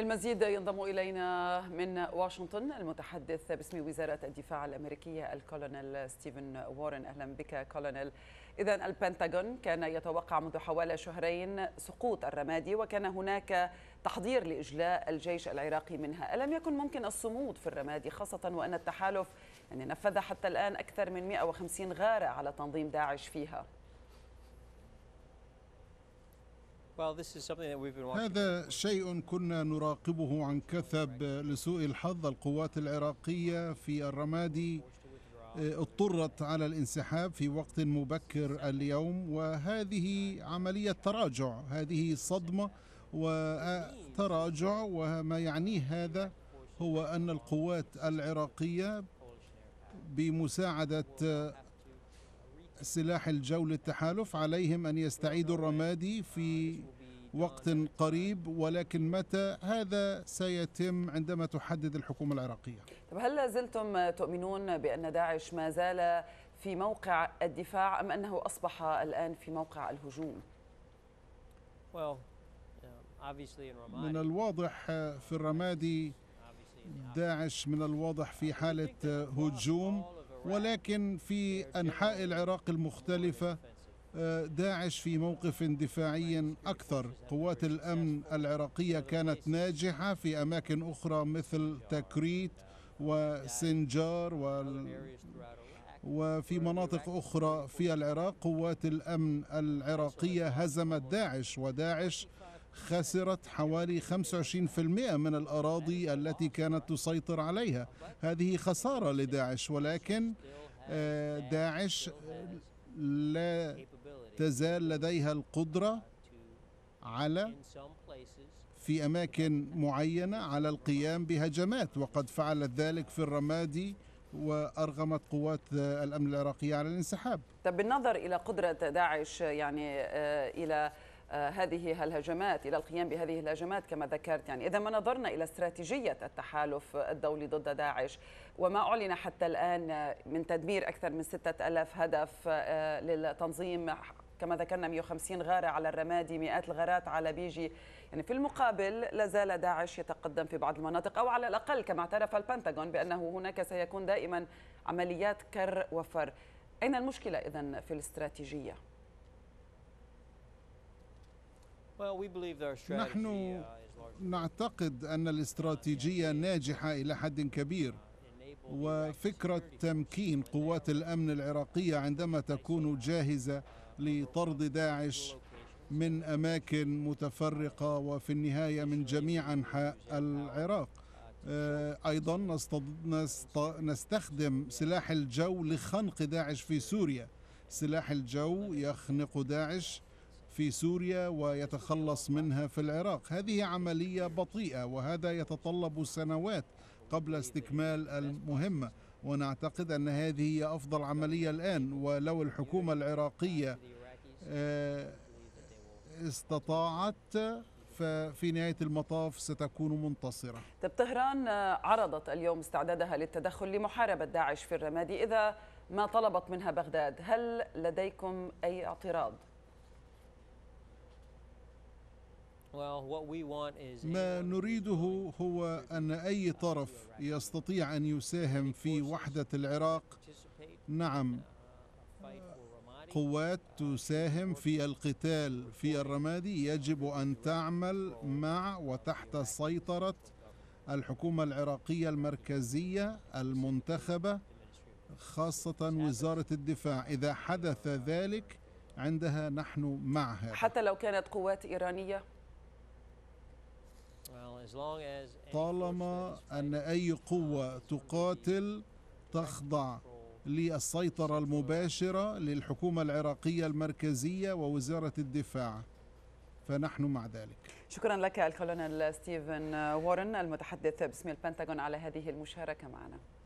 للمزيد ينضم إلينا من واشنطن المتحدث باسم وزارة الدفاع الأمريكية الكولونيل ستيفن وارن أهلا بك كولونيل إذا البنتاغون كان يتوقع منذ حوالي شهرين سقوط الرمادي وكان هناك تحضير لإجلاء الجيش العراقي منها ألم يكن ممكن الصمود في الرمادي خاصة وأن التحالف يعني نفذ حتى الآن أكثر من 150 غارة على تنظيم داعش فيها؟ هذا شيء كنا نراقبه عن كثب لسوء الحظ القوات العراقية في الرمادي آه، اضطرت على الانسحاب في وقت مبكر اليوم وهذه عملية تراجع هذه صدمة آه، وتراجع وما يعنيه هذا هو أن القوات العراقية بمساعدة آه، سلاح الجو للتحالف عليهم أن يستعيدوا الرمادي في وقت قريب ولكن متى هذا سيتم عندما تحدد الحكومة العراقية طب هل زلتم تؤمنون بأن داعش ما زال في موقع الدفاع أم أنه أصبح الآن في موقع الهجوم؟ من الواضح في الرمادي داعش من الواضح في حالة هجوم ولكن في أنحاء العراق المختلفة آه، داعش في موقف دفاعي أكثر قوات الأمن العراقية كانت ناجحة في أماكن أخرى مثل تكريت وسنجار و... وفي مناطق أخرى في العراق قوات الأمن العراقية هزمت داعش وداعش خسرت حوالي 25% من الأراضي التي كانت تسيطر عليها هذه خسارة لداعش ولكن آه، داعش لا تزال لديها القدرة على في أماكن معينة على القيام بهجمات وقد فعلت ذلك في الرمادي وارغمت قوات آه، الامن العراقيه على الانسحاب. طب بالنظر الى قدره داعش يعني آه، الى آه، هذه الهجمات الى القيام بهذه الهجمات كما ذكرت يعني اذا ما نظرنا الى استراتيجيه التحالف الدولي ضد داعش وما اعلن حتى الان من تدمير اكثر من 6000 هدف آه، للتنظيم كما ذكرنا 150 غارة على الرمادي مئات الغارات على بيجي يعني في المقابل لا زال داعش يتقدم في بعض المناطق أو على الأقل كما اعترف البنتاغون بأنه هناك سيكون دائما عمليات كر وفر أين المشكلة اذا في الاستراتيجية؟ نحن uh, نعتقد أن الاستراتيجية ناجحة إلى حد كبير وفكرة تمكين قوات الأمن العراقية عندما تكون جاهزة لطرد داعش من أماكن متفرقة وفي النهاية من جميع أنحاء العراق آه، أيضا نستخدم سلاح الجو لخنق داعش في سوريا سلاح الجو يخنق داعش في سوريا ويتخلص منها في العراق هذه عملية بطيئة وهذا يتطلب سنوات قبل استكمال المهمة ونعتقد أن هذه هي أفضل عملية الآن ولو الحكومة العراقية آه، استطاعت ففي نهاية المطاف ستكون منتصرة طب طهران آه، عرضت اليوم استعدادها للتدخل لمحاربة داعش في الرمادي إذا ما طلبت منها بغداد هل لديكم أي اعتراض؟ ما نريده هو أن أي طرف يستطيع أن يساهم في وحدة العراق نعم قوات تساهم في القتال في الرمادي يجب أن تعمل مع وتحت سيطرة الحكومة العراقية المركزية المنتخبة خاصة وزارة الدفاع إذا حدث ذلك عندها نحن معها حتى لو كانت قوات إيرانية طالما أن أي قوة تقاتل تخضع للسيطرة المباشرة للحكومة العراقية المركزية ووزارة الدفاع فنحن مع ذلك شكرا لك الكولونيل ستيفن وارن المتحدث باسم البنتاغون على هذه المشاركة معنا